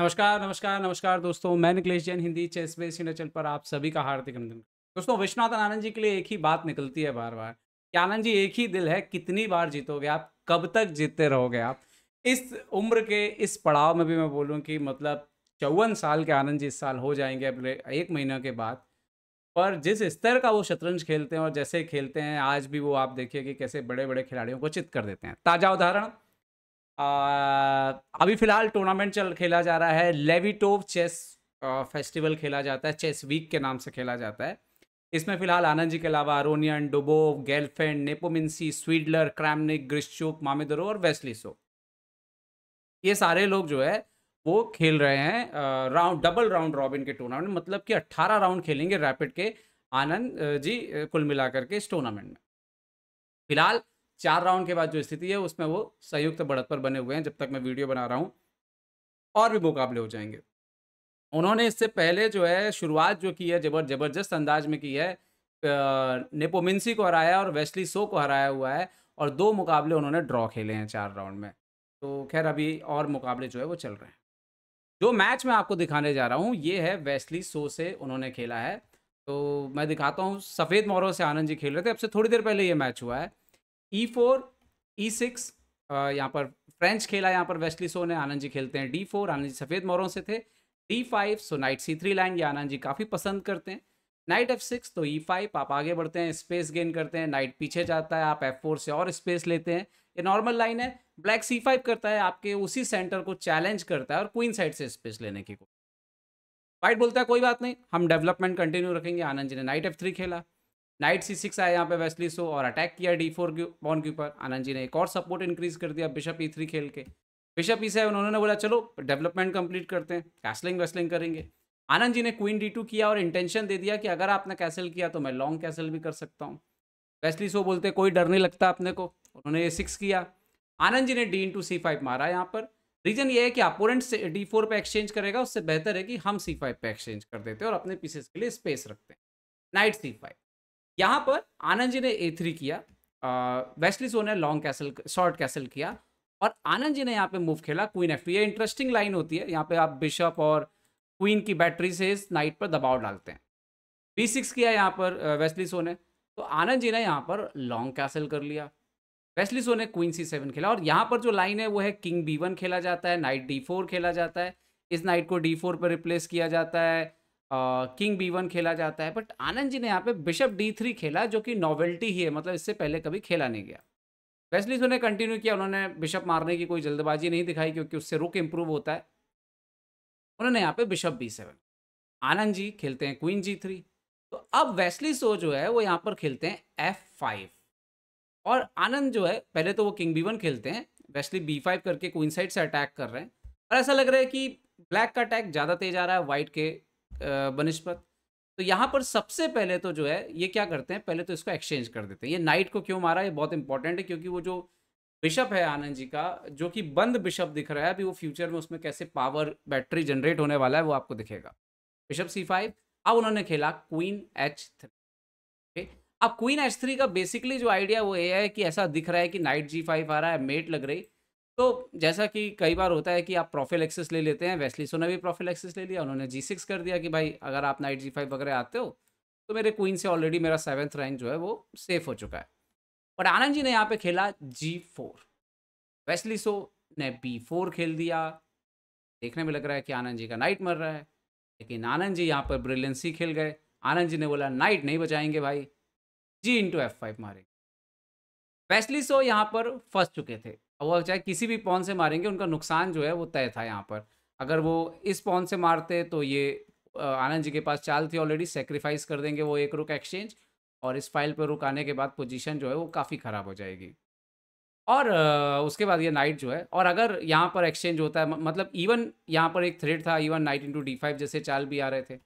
नमस्कार नमस्कार नमस्कार दोस्तों मैं Nikhilesh Jain Hindi ChessBase channel पर आप सभी का हार्दिक अभिनंदन दोस्तों विश्वनाथन आनंद जी के लिए एक ही बात निकलती है बार बार कि आनंद जी एक ही दिल है कितनी बार जीतोगे आप कब तक जीतते रहोगे आप इस उम्र के इस पड़ाव में भी मैं बोलूँ कि मतलब चौवन साल के आनंद जी इस साल हो जाएंगे अपने एक महीने के बाद पर जिस स्तर का वो शतरंज खेलते हैं और जैसे खेलते हैं आज भी वो आप देखिए कि कैसे बड़े बड़े खिलाड़ियों को चित कर देते हैं ताज़ा उदाहरण अभी फ़िलहाल टूर्नामेंट चल खेला जा रहा है लेविटोव चेस फेस्टिवल खेला जाता है चेस वीक के नाम से खेला जाता है इसमें फिलहाल आनंद जी के अलावा अरोनियन डुबो गेलफेंड नेपोमिनसी स्वीडलर क्रैमनिक ग्रिश्चुक मामेदरो और वेस्लिसो ये सारे लोग जो है वो खेल रहे हैं राउंड डबल राउंड रॉबिन के टूर्नामेंट मतलब कि 18 राउंड खेलेंगे रैपिड के आनंद जी कुल मिलाकर के इस टूर्नामेंट में फिलहाल चार राउंड के बाद जो स्थिति है उसमें वो संयुक्त बढ़त पर बने हुए हैं जब तक मैं वीडियो बना रहा हूँ और भी मुकाबले हो जाएंगे उन्होंने इससे पहले जो है शुरुआत जो की है जबर जबरदस्त अंदाज में की है नेपोमिनसी को हराया और वेस्ली सो को हराया हुआ है और दो मुकाबले उन्होंने ड्रॉ खेले हैं चार राउंड में तो खैर अभी और मुकाबले जो है वो चल रहे हैं जो मैच मैं आपको दिखाने जा रहा हूँ ये है वेस्ली सो से उन्होंने खेला है तो मैं दिखाता हूँ सफ़ेद मोरो से आनंद जी खेल रहे थे अब से थोड़ी देर पहले ये मैच हुआ है ई फोर ई सिक्स यहाँ पर फ्रेंच खेला यहाँ पर वेस्टली सो ने आनंद जी खेलते हैं डी फोर आनंद जी सफ़ेद मोरों से थे D five so knight C three line ये आनंद जी काफ़ी पसंद करते हैं नाइट एफ सिक्स तो ई e फाइव आप आगे बढ़ते हैं स्पेस गेन करते हैं नाइट पीछे जाता है आप एफ फोर से और स्पेस लेते हैं ये नॉर्मल लाइन है ब्लैक सी फाइव करता है आपके उसी सेंटर को चैलेंज करता है और क्वीन साइड से स्पेस लेने की को वाइट बोलता है कोई बात नहीं हम डेवलपमेंट कंटिन्यू रखेंगे आनंद जी ने नाइट एफ थ्री खेला नाइट सी सिक्स आया यहाँ पे वेस्ली सो और अटैक किया डी फोर पॉन के ऊपर आनंद जी ने एक और सपोर्ट इंक्रीज कर दिया बिशप ई e थ्री खेल के बिशप ई e सेवन उन्होंने बोला चलो डेवलपमेंट कंप्लीट करते हैं कैसलिंग वैसलिंग करेंगे आनंद जी ने क्वीन डी टू किया और इंटेंशन दे दिया कि अगर आपने कैसल किया तो मैं लॉन्ग कैसल भी कर सकता हूँ वेस्ली सो बोलते कोई डर नहीं लगता अपने को उन्होंने ये सिक्स किया आनंद जी ने D into C five मारा यहाँ पर रीजन ये है कि अपोनेंट से डी फोर पर एक्सचेंज करेगा उससे बेहतर है कि हम सी फाइव पर एक्सचेंज कर देते हैं और अपने पीसेस के लिए स्पेस रखते हैं नाइट सी फाइव यहाँ पर आनंद जी ने ए थ्री किया वेस्टली सो ने लॉन्ग कैसल शॉर्ट कैसल किया और आनंद जी ने यहाँ पे मूव खेला क्वीन एफ ये इंटरेस्टिंग लाइन होती है यहाँ पे आप बिशप और क्वीन की बैटरी से इस नाइट पर दबाव डालते हैं बी सिक्स किया यहाँ पर वेस्टली सो ने तो आनंद जी ने यहाँ पर लॉन्ग कैसल कर लिया वेस्ली सो ने क्वीन सी सेवन खेला और यहाँ पर जो लाइन है वो है किंग बी वन खेला जाता है नाइट डी फोर खेला जाता है इस नाइट को डी फोर पर रिप्लेस किया जाता है किंग बी वन खेला जाता है बट आनंद जी ने यहाँ पे बिशप डी थ्री खेला जो कि नॉवेल्टी ही है मतलब इससे पहले कभी खेला नहीं गया वेस्टलीज ने कंटिन्यू किया उन्होंने बिशप मारने की कोई जल्दबाजी नहीं दिखाई क्योंकि उससे रुक इम्प्रूव होता है उन्होंने यहाँ पे bishop B seven Anand ji खेलते हैं क्वीन जी थ्री तो अब वैसली सो जो है वो यहाँ पर खेलते हैं एफ फाइव और आनंद जो है पहले तो वो किंग बी वन खेलते हैं वैसली बी फाइव करके क्वीन साइड से अटैक कर रहे हैं और ऐसा लग रहा है कि ब्लैक का अटैक ज़्यादा तेज आ रहा है वाइट के बनस्पत तो यहाँ पर सबसे पहले तो जो है ये क्या करते हैं पहले तो इसको एक्सचेंज कर देते हैं ये नाइट को क्यों मारा ये बहुत इंपॉर्टेंट है क्योंकि वो जो बिशप है आनंद जी का जो कि बंद बिशप दिख रहा है अभी वो फ्यूचर में उसमें कैसे पावर बैटरी जनरेट होने वाला है वो आपको दिखेगा बिशप सी फाइव अब उन्होंने खेला क्वीन एच थ्री अब क्वीन एच थ्री का बेसिकली जो आइडिया वो ये है कि ऐसा दिख रहा है कि नाइट जी फाइव आ रहा है मेट लग रही तो जैसा कि कई बार होता है कि आप प्रोफिल एक्सेस ले लेते हैं वेस्लिसो ने भी प्रोफिल एक्सेस ले लिया उन्होंने जी सिक्स कर दिया कि भाई अगर आप नाइट जी फाइव वगैरह आते हो तो मेरे क्वीन से ऑलरेडी मेरा सेवन्थ रैंक जो है वो सेफ हो चुका है और आनंद जी ने यहाँ पे खेला जी फोर वेस्लिसो ने बी फोर खेल दिया देखने में लग रहा है कि आनंद जी का नाइट मर रहा है लेकिन आनंद जी यहाँ पर ब्रिलियंसी खेल गए आनंद जी ने बोला नाइट नहीं बचाएंगे भाई जी इंटू एफ फाइव मारेंगे वेस्लिसो यहाँ पर फंस चुके थे वो चाहे किसी भी पौन से मारेंगे उनका नुकसान जो है वो तय था यहाँ पर अगर वो इस पौन से मारते तो ये आनंद जी के पास चाल थी ऑलरेडी सेक्रीफाइस कर देंगे वो एक रुक एक्सचेंज और इस फाइल पर रुक आने के बाद पोजीशन जो है वो काफ़ी ख़राब हो जाएगी और उसके बाद ये नाइट जो है और अगर यहाँ पर एक्सचेंज होता है मतलब इवन यहाँ पर एक थ्रेड था even knight into D five जैसे चाल भी आ रहे थे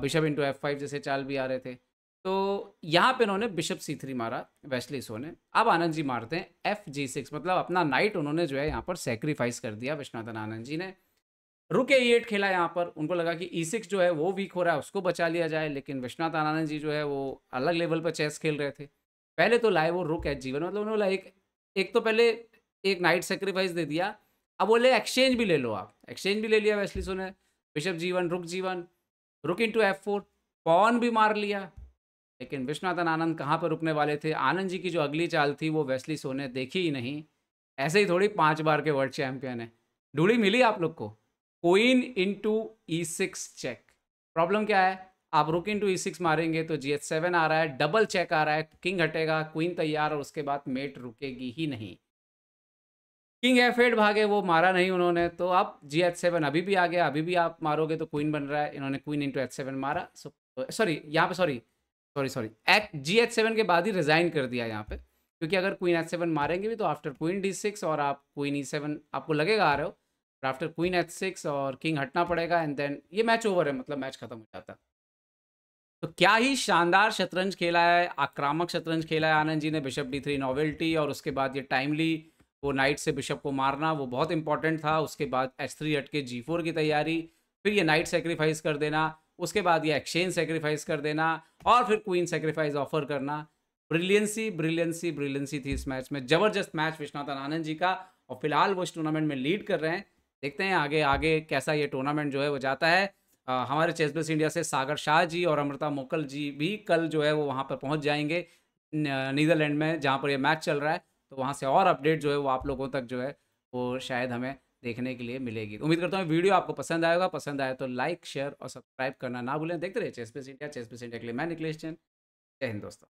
बिशप इंटू एफ फाइव जैसे चाल भी आ रहे थे तो यहाँ पे इन्होंने बिशप सी थ्री मारा वैश्ली सो ने अब आनंद जी मारते हैं एफ जी सिक्स मतलब अपना नाइट उन्होंने जो है यहाँ पर सेक्रीफाइस कर दिया विश्वनाथन आनंद जी ने रुके ई e एट खेला यहाँ पर उनको लगा कि ई e सिक्स जो है वो वीक हो रहा है उसको बचा लिया जाए लेकिन विश्वनाथ आनंद जी जो है वो अलग लेवल पर चेस खेल रहे थे पहले तो लाए वो रुक एच जीवन मतलब उन्होंने लाइक एक तो पहले एक नाइट सेक्रीफाइस दे दिया अब बोले एक्सचेंज भी ले लो आप एक्सचेंज भी ले लिया वैश्ली सो ने बिशप जीवन रुक जीवन rook into F four pawn भी मार लिया लेकिन विश्वनाथन आनंद कहाँ पर रुकने वाले थे आनंद जी की जो अगली चाल थी वो वैसली सोने ने देखी ही नहीं ऐसे ही थोड़ी पांच बार के वर्ल्ड चैंपियन है ढूंढी मिली आप लोग को कोइन इन टू चेक प्रॉब्लम क्या है आप रुक इन टू सिक्स मारेंगे तो जी एच सेवन आ रहा है डबल चेक आ रहा है किंग हटेगा क्वीन तैयार और उसके बाद मेट रुकेगी ही नहीं किंग एफ एड भागे वो मारा नहीं उन्होंने तो आप जी एच सेवन अभी भी आ गया अभी भी आप मारोगे तो क्वीन बन रहा है इन्होंने क्वीन इंटू एच सेवन मारा सॉरी यहाँ पे सॉरी सॉरी सॉरी एक जी एच सेवन के बाद ही रिजाइन कर दिया यहाँ पे क्योंकि अगर क्वीन एच सेवन मारेंगे भी तो आफ्टर क्वीन डी सिक्स और आप क्वीन ई सेवन आपको लगेगा आ रहे हो और आफ्टर क्वीन एच सिक्स और किंग हटना पड़ेगा एंड देन ये मैच ओवर है मतलब मैच खत्म हो जाता है तो क्या ही शानदार शतरंज खेला है आक्रामक शतरंज खेला है आनंद जी ने बिशप डी थ्री नॉवेल्टी और उसके बाद ये टाइमली वो नाइट से बिशप को मारना वो बहुत इंपॉर्टेंट था उसके बाद एच थ्री हट के जी फोर की तैयारी फिर ये नाइट सेक्रीफाइस कर देना उसके बाद ये एक्सचेंज सेक्रीफाइस कर देना और फिर क्वीन सेक्रीफाइस ऑफर करना ब्रिलियंसी ब्रिलियंसी ब्रिलियंसी थी इस मैच में जबरदस्त मैच विश्वनाथन आनंद जी का और फिलहाल वो इस टूर्नामेंट में लीड कर रहे हैं देखते हैं आगे आगे कैसा ये टूर्नामेंट जो है वो जाता है आ, हमारे चेस इंडिया से सागर शाह जी और अमृता मोकल जी भी कल जो है वो वहाँ पर पहुँच जाएंगे नीदरलैंड में जहाँ पर यह मैच चल रहा है तो वहाँ से और अपडेट जो है वो आप लोगों तक जो है वो शायद हमें देखने के लिए मिलेगी उम्मीद करता हूँ वीडियो आपको पसंद आएगा पसंद आए तो लाइक शेयर और सब्सक्राइब करना ना भूलें देखते रहे चेस्पेस इंडिया चेस्पेस इंडिया के लिए मैं निकलेश चैन जय हिंद दोस्तों